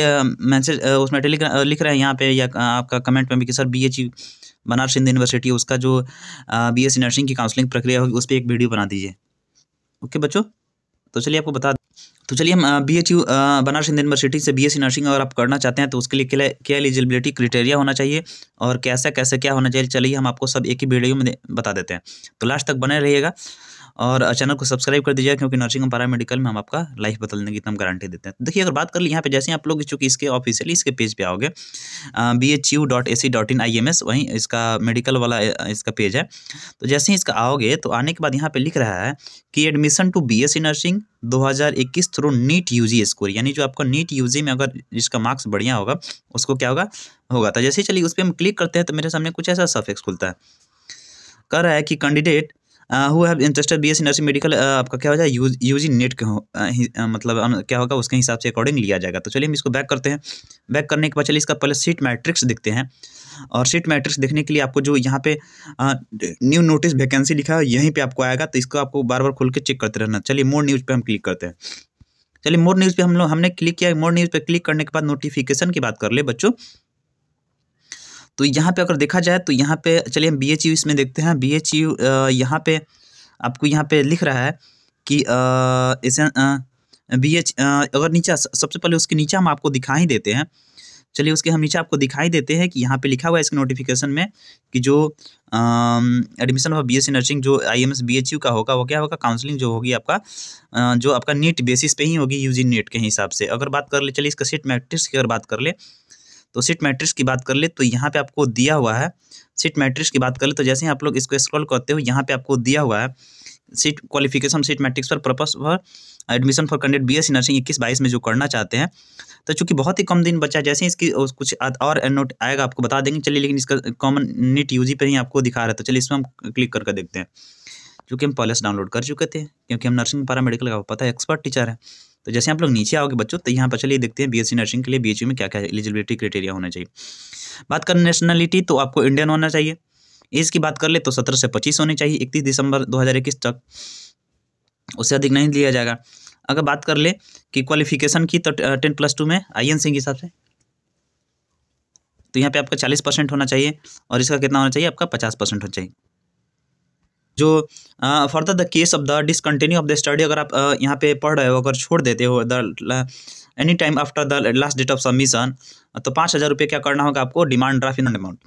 message उसमें Telegram लिख रहे हैं यहाँ पे या आपका कमेंट में भी कि sir B H e Banaras Hindu University उसका जो बी एस नर्सिंग की काउंसलिंग प्रक्रिया होगी उस पर एक वीडियो बना दीजिए ओके बच्चों तो चलिए आपको बता तो चलिए हम B H U Banaras Hindu University से बी एस नर्सिंग अगर आप करना चाहते हैं तो उसके लिए क्या एलिजिबिलिटी क्राइटेरिया होना चाहिए और कैसा कैसे क्या होना चाहिए चलिए हम आपको सब एक ही वीडियो में बता देते हैं तो लास्ट तक बने रहिएगा और चैनल को सब्सक्राइब कर दीजिएगा क्योंकि नर्सिंग और पारा मेडिकल में हम आपका लाइफ बदलने की एकदम गारंटी देते हैं तो देखिए अगर बात कर ली यहाँ पे जैसे आप लोग चूँकि इसके ऑफिशियली इसके पेज पे आओगे B H U dot A C dot in I M S वहीं इसका मेडिकल वाला इसका पेज है तो जैसे ही इसका आओगे तो आने के बाद यहाँ पर लिख रहा है कि admission to B S nursing 2021 through NEET UG score यानी जो आपका नीट यूजी में अगर जिसका मार्क्स बढ़िया होगा उसको क्या होगा होगा तो जैसे चलिए उस पर हम क्लिक करते हैं तो मेरे सामने कुछ ऐसा सफेक्स खुलता है कह रहा है कि candidate who have interested B S C nursing medical आपका क्या हो जाए यू जी नेट के हो uh, uh, मतलब uh, क्या होगा उसके हिसाब से अकॉर्डिंग लिया जाएगा तो चलिए हम इसको बैक करते हैं बैक करने के बाद चलिए इसका पहले सीट मैट्रिक्स देखते हैं और सीट मैट्रिक्स देखने के लिए आपको जो यहाँ पे न्यू नोटिस वैकेंसी लिखा है यहीं पर आपको आएगा तो इसको आपको बार बार खोल के चेक करते रहना चलिए मोर न्यूज़ पर हम क्लिक करते हैं चलिए मोर न्यूज़ पे हम लोग हमने क्लिक किया मोर न्यूज़ पे क्लिक करने के बाद नोटिफिकेशन की बात कर ले बच्चों तो यहाँ पे अगर देखा जाए तो यहाँ पे चलिए हम बी एच यू इसमें देखते हैं बी एच यू यहाँ पे आपको यहाँ पे लिख रहा है कि इसे बी एच अगर नीचा सबसे पहले उसके नीचे हम आपको दिखाई देते हैं चलिए उसके हम नीचे आपको दिखाई देते हैं कि यहाँ पे लिखा हुआ है इसके नोटिफिकेशन में कि जो admission of B S nursing जो I M S B H U का होगा वो क्या होगा काउंसलिंग जो होगी आपका आ, जो आपका नीट बेसिस पे ही होगी यूजी नेट के हिसाब से अगर बात कर ले चलिए इसका सीट मैट्रिक्स की अगर बात कर ले तो सीट मैट्रिक्स की बात कर ले तो यहाँ पे आपको दिया हुआ है सीट मैट्रिक्स की बात कर ले तो जैसे ही आप लोग इसको स्क्रॉल करते हो यहाँ पे आपको दिया हुआ है सीट क्वालिफिकेशन सीट मैट्रिक्स पर purpose for admission for candidate B S nursing इक्कीस बाईस में जो करना चाहते हैं तो चूंकि बहुत ही कम दिन बचा जैसे ही इसकी कुछ और नोट आएगा आपको बता देंगे चलिए लेकिन इसका कॉमन नीट जी पर ही आपको दिखा रहा है तो चलिए इसमें हम क्लिक करके देखते हैं चूँकि हम पॉलिस डाउनलोड कर चुके थे क्योंकि हम नर्सिंग पारा मेडिकल का पता है एक्सपर्ट टीचर है तो जैसे आप लोग नीचे आओगे बच्चों तो यहाँ पर चलिए देखते हैं बीएससी नर्सिंग के लिए बीएचयू में क्या क्या एलिजिबिलिटी क्राइटेरिया होना चाहिए बात करें नेशनलिटी तो आपको इंडियन होना चाहिए एज की बात कर ले तो सत्रह से पच्चीस होनी चाहिए इकतीस दिसंबर दो तक उससे अधिक नहीं लिया जाएगा अगर बात कर ले कि क्वालिफिकेशन की तो टेन प्लस टू में आई एन सिंह के हिसाब से तो यहाँ पे आपका चालीस परसेंट होना चाहिए और इसका कितना होना चाहिए आपका पचास परसेंट होना चाहिए जो further the case of the discontinue of the study अगर आप यहाँ पे पढ़ रहे हो अगर छोड़ देते हो the any time after the last date of submission तो पाँच हज़ार रुपये क्या करना होगा आपको डिमांड ड्राफ्ट इन अमाउंट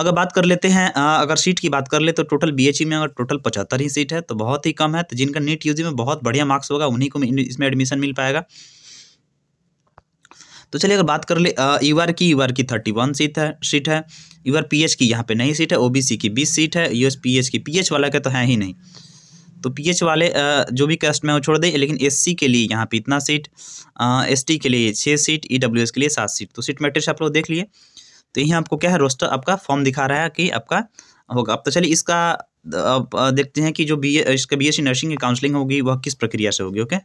अगर बात कर लेते हैं अगर सीट की बात कर ले तो टोटल बीएचयू e में अगर टोटल पचहत्तर ही सीट है तो बहुत ही कम है तो जिनका नीट यूजी में बहुत बढ़िया मार्क्स होगा उन्हीं को इसमें एडमिशन मिल पाएगा तो चलिए अगर बात कर ले यू आर की यू आर की थर्टी वन सीट है सीट है यू आर पी एच की यहाँ पे नहीं सीट है ओ बी सी की बीस सीट है यू एस पी एच की पी एच वाला का तो है ही नहीं तो पी एच वाले जो भी कास्ट में वो छोड़ दें लेकिन एस सी के लिए यहाँ पे इतना सीट एस टी के लिए छः सीट ई डब्ल्यू एस के लिए सात सीट तो सीट मैट्रिक्स आप लोग देख लिए तो यहीं आपको क्या है रोस्टर आपका फॉर्म दिखा रहा है कि आपका होगा अब तो चलिए इसका अब देखते हैं कि जो बी इसका बी एस नर्सिंग की काउंसलिंग होगी वह किस प्रक्रिया से होगी ओके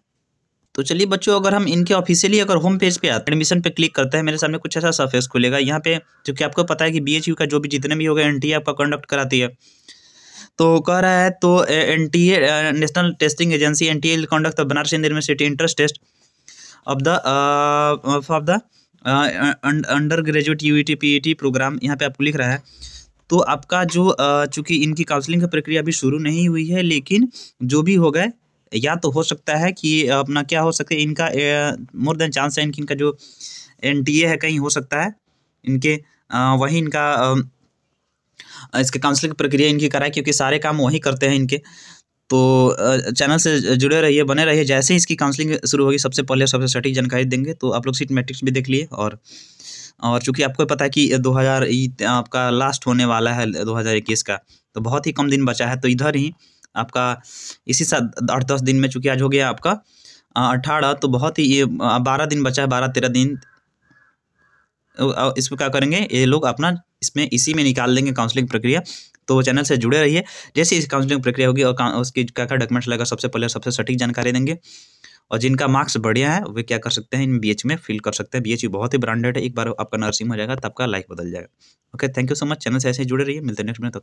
तो चलिए बच्चों अगर हम इनके ऑफिशियली अगर होम पेज पे आते हैं एडमिशन पे क्लिक करते हैं मेरे सामने कुछ ऐसा सरफेस खुलेगा यहाँ पे जो कि आपको पता है कि बी का जो भी जितने भी होगा एनटीए आपका कंडक्ट कराती है तो कह रहा है तो N T A national testing agency N T A conduct Banaras university entrance test of the of the undergraduate U E T programme यहाँ पे आपको लिख रहा है तो आपका जो चूँकि इनकी काउंसलिंग की प्रक्रिया अभी शुरू नहीं हुई है लेकिन जो भी हो गए या तो हो सकता है कि अपना क्या हो सकता है इनका मोर देन चांस है इनकी इनका जो एन है कहीं हो सकता है इनके वही इनका इसके काउंसलिंग प्रक्रिया इनकी कराए क्योंकि सारे काम वही करते हैं इनके तो चैनल से जुड़े रहिए बने रहिए जैसे ही इसकी काउंसलिंग शुरू होगी सबसे पहले सबसे सटीक जानकारी देंगे तो आप लोग सीट मैट्रिक्स भी देख लिए और और चूंकि आपको पता है कि 2000 आपका लास्ट होने वाला है 2021 का तो बहुत ही कम दिन बचा है तो इधर ही आपका इसी साथ आठ दस दिन में चूँकि आज हो गया आपका अठारह तो बहुत ही ये बारह दिन बचा है बारह तेरह दिन इसमें क्या करेंगे ये लोग अपना इसमें इसी में निकाल देंगे काउंसलिंग प्रक्रिया तो वो चैनल से जुड़े रहिए जैसे इस काउंसलिंग प्रक्रिया होगी और उसकी क्या क्या डॉक्यूमेंट्स लगेगा सबसे पहले सबसे सटीक जानकारी देंगे और जिनका मार्क्स बढ़िया है वे क्या कर सकते हैं इन बी में फिल कर सकते हैं बी बहुत ही ब्रांडेड है एक बार आपका नर्सिंग हो जाएगा तो आपका लाइफ बदल जाएगा okay thank you so much channel से ऐसे जुड़े रहिए मिलते नेक्स्ट में तक